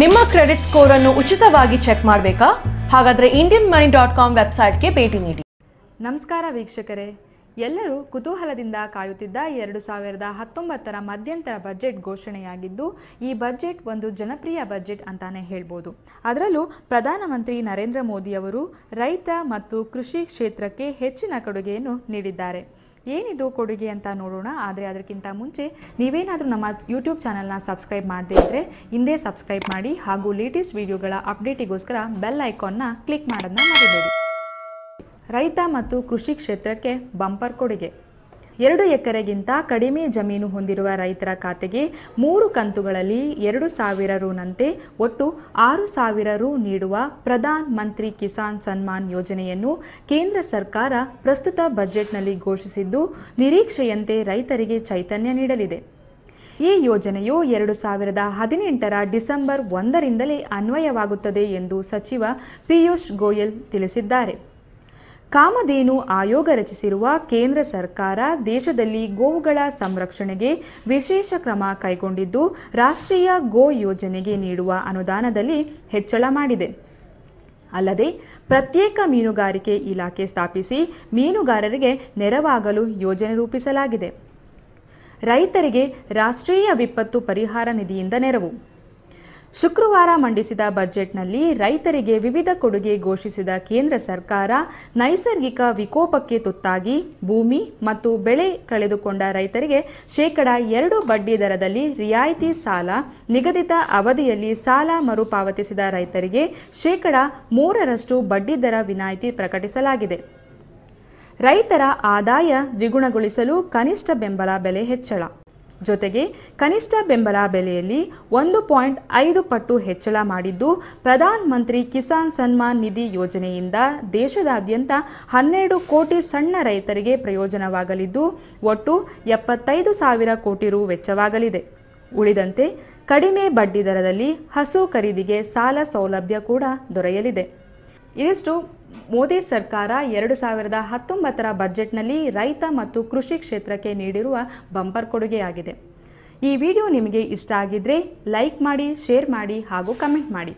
ನಿಮ್ಮ credit score ಅನ್ನು ಉಚಿತವಾಗಿ ಚೆಕ್ ಮಾಡಬೇಕಾ ಹಾಗಾದರೆ ಇಂಡಿಯನ್ ಮನಿ ಡಾಟ್ ಕಾಮ್ ವೆಬ್ಸೈಟ್ಗೆ ಭೇಟಿ ನೀಡಿ ನಮಸ್ಕಾರ ವೀಕ್ಷಕರೇ ಎಲ್ಲರೂ ಕುತೂಹಲದಿಂದ ಕಾಯುತ್ತಿದ್ದ ಎರಡು ಸಾವಿರದ ಹತ್ತೊಂಬತ್ತರ ಮಧ್ಯಂತರ ಬಜೆಟ್ ಘೋಷಣೆಯಾಗಿದ್ದು ಈ ಬಜೆಟ್ ಒಂದು ಜನಪ್ರಿಯ ಬಜೆಟ್ ಅಂತಾನೆ ಹೇಳ್ಬೋದು ಅದರಲ್ಲೂ ಪ್ರಧಾನಮಂತ್ರಿ ನರೇಂದ್ರ ಮೋದಿಯವರು ರೈತ ಮತ್ತು ಕೃಷಿ ಕ್ಷೇತ್ರಕ್ಕೆ ಹೆಚ್ಚಿನ ಕೊಡುಗೆಯನ್ನು ನೀಡಿದ್ದಾರೆ ಏನಿದು ಕೊಡುಗೆ ಅಂತ ನೋಡೋಣ ಆದರೆ ಅದಕ್ಕಿಂತ ಮುಂಚೆ ನೀವೇನಾದರೂ ನಮ್ಮ ಯೂಟ್ಯೂಬ್ ಚಾನಲ್ನ ಸಬ್ಸ್ಕ್ರೈಬ್ ಮಾಡದೇ ಇದ್ದರೆ ಹಿಂದೆ ಸಬ್ಸ್ಕ್ರೈಬ್ ಮಾಡಿ ಹಾಗೂ ಲೇಟೆಸ್ಟ್ ವಿಡಿಯೋಗಳ ಅಪ್ಡೇಟಿಗೋಸ್ಕರ ಬೆಲ್ ಐಕಾನ್ನ ಕ್ಲಿಕ್ ಮಾಡೋದನ್ನ ಮರಿಬೇಡಿ ರೈತ ಮತ್ತು ಕೃಷಿ ಕ್ಷೇತ್ರಕ್ಕೆ ಬಂಪರ್ ಕೊಡುಗೆ ಎರಡು ಎಕರೆಗಿಂತ ಕಡಿಮೆ ಜಮೀನು ಹೊಂದಿರುವ ರೈತರ ಖಾತೆಗೆ ಮೂರು ಕಂತುಗಳಲ್ಲಿ ಎರಡು ಸಾವಿರ ರುನಂತೆ ಒಟ್ಟು ಆರು ಸಾವಿರ ರು ನೀಡುವ ಪ್ರಧಾನ ಮಂತ್ರಿ ಕಿಸಾನ್ ಸನ್ಮಾನ್ ಯೋಜನೆಯನ್ನು ಕೇಂದ್ರ ಸರ್ಕಾರ ಪ್ರಸ್ತುತ ಬಜೆಟ್ನಲ್ಲಿ ಘೋಷಿಸಿದ್ದು ನಿರೀಕ್ಷೆಯಂತೆ ರೈತರಿಗೆ ಚೈತನ್ಯ ನೀಡಲಿದೆ ಈ ಯೋಜನೆಯು ಎರಡು ಸಾವಿರದ ಹದಿನೆಂಟರ ಡಿಸೆಂಬರ್ ಒಂದರಿಂದಲೇ ಅನ್ವಯವಾಗುತ್ತದೆ ಎಂದು ಸಚಿವ ಪಿಯೂಷ್ ಗೋಯಲ್ ತಿಳಿಸಿದ್ದಾರೆ ಕಾಮಧೇನು ಆಯೋಗ ರಚಿಸಿರುವ ಕೇಂದ್ರ ಸರ್ಕಾರ ದೇಶದಲ್ಲಿ ಗೋವುಗಳ ಸಂರಕ್ಷಣೆಗೆ ವಿಶೇಷ ಕ್ರಮ ಕೈಗೊಂಡಿದ್ದು ರಾಷ್ಟ್ರೀಯ ಗೋ ಯೋಜನೆಗೆ ನೀಡುವ ಅನುದಾನದಲ್ಲಿ ಹೆಚ್ಚಳ ಮಾಡಿದೆ ಅಲ್ಲದೆ ಪ್ರತ್ಯೇಕ ಮೀನುಗಾರಿಕೆ ಇಲಾಖೆ ಸ್ಥಾಪಿಸಿ ಮೀನುಗಾರರಿಗೆ ನೆರವಾಗಲು ಯೋಜನೆ ರೂಪಿಸಲಾಗಿದೆ ರೈತರಿಗೆ ರಾಷ್ಟ್ರೀಯ ವಿಪತ್ತು ಪರಿಹಾರ ನಿಧಿಯಿಂದ ನೆರವು ಶುಕ್ರವಾರ ಮಂಡಿಸಿದ ಬಜೆಟ್ನಲ್ಲಿ ರೈತರಿಗೆ ವಿವಿಧ ಕೊಡುಗೆ ಘೋಷಿಸಿದ ಕೇಂದ್ರ ಸರ್ಕಾರ ನೈಸರ್ಗಿಕ ವಿಕೋಪಕ್ಕೆ ತುತ್ತಾಗಿ ಭೂಮಿ ಮತ್ತು ಬೆಳೆ ಕಳೆದುಕೊಂಡ ರೈತರಿಗೆ ಶೇಕಡ ಎರಡು ಬಡ್ಡಿ ದರದಲ್ಲಿ ರಿಯಾಯಿತಿ ಸಾಲ ನಿಗದಿತ ಅವಧಿಯಲ್ಲಿ ಸಾಲ ಮರುಪಾವತಿಸಿದ ರೈತರಿಗೆ ಶೇಕಡ ಮೂರರಷ್ಟು ಬಡ್ಡಿ ದರ ವಿನಾಯಿತಿ ಪ್ರಕಟಿಸಲಾಗಿದೆ ರೈತರ ಆದಾಯ ದ್ವಿಗುಣಗೊಳಿಸಲು ಕನಿಷ್ಠ ಬೆಂಬಲ ಬೆಲೆ ಹೆಚ್ಚಳ ಜೊತೆಗೆ ಕನಿಷ್ಠ ಬೆಂಬಲ ಬೆಲೆಯಲ್ಲಿ ಒಂದು ಪಾಯಿಂಟ್ ಐದು ಪಟ್ಟು ಹೆಚ್ಚಳ ಮಾಡಿದ್ದು ಪ್ರಧಾನ ಮಂತ್ರಿ ಕಿಸಾನ್ ಸನ್ಮಾನ್ ನಿಧಿ ಯೋಜನೆಯಿಂದ ದೇಶದಾದ್ಯಂತ ಹನ್ನೆರಡು ಕೋಟಿ ಸಣ್ಣ ರೈತರಿಗೆ ಪ್ರಯೋಜನವಾಗಲಿದ್ದು ಒಟ್ಟು ಎಪ್ಪತ್ತೈದು ಸಾವಿರ ಕೋಟಿ ರು ವೆಚ್ಚವಾಗಲಿದೆ ಉಳಿದಂತೆ ಕಡಿಮೆ ಬಡ್ಡಿದರದಲ್ಲಿ ಹಸು ಖರೀದಿಗೆ ಸಾಲ ಸೌಲಭ್ಯ ಕೂಡ ದೊರೆಯಲಿದೆ ಇದಿಷ್ಟು ಮೋದಿ ಸರ್ಕಾರ ಎರಡು ಸಾವಿರದ ಹತ್ತೊಂಬತ್ತರ ಬಜೆಟ್ನಲ್ಲಿ ರೈತ ಮತ್ತು ಕೃಷಿ ಕ್ಷೇತ್ರಕ್ಕೆ ನೀಡಿರುವ ಬಂಪರ್ ಕೊಡುಗೆಯಾಗಿದೆ ಈ ವಿಡಿಯೋ ನಿಮಗೆ ಇಷ್ಟ ಆಗಿದ್ದರೆ ಲೈಕ್ ಮಾಡಿ ಶೇರ್ ಮಾಡಿ ಹಾಗೂ ಕಮೆಂಟ್ ಮಾಡಿ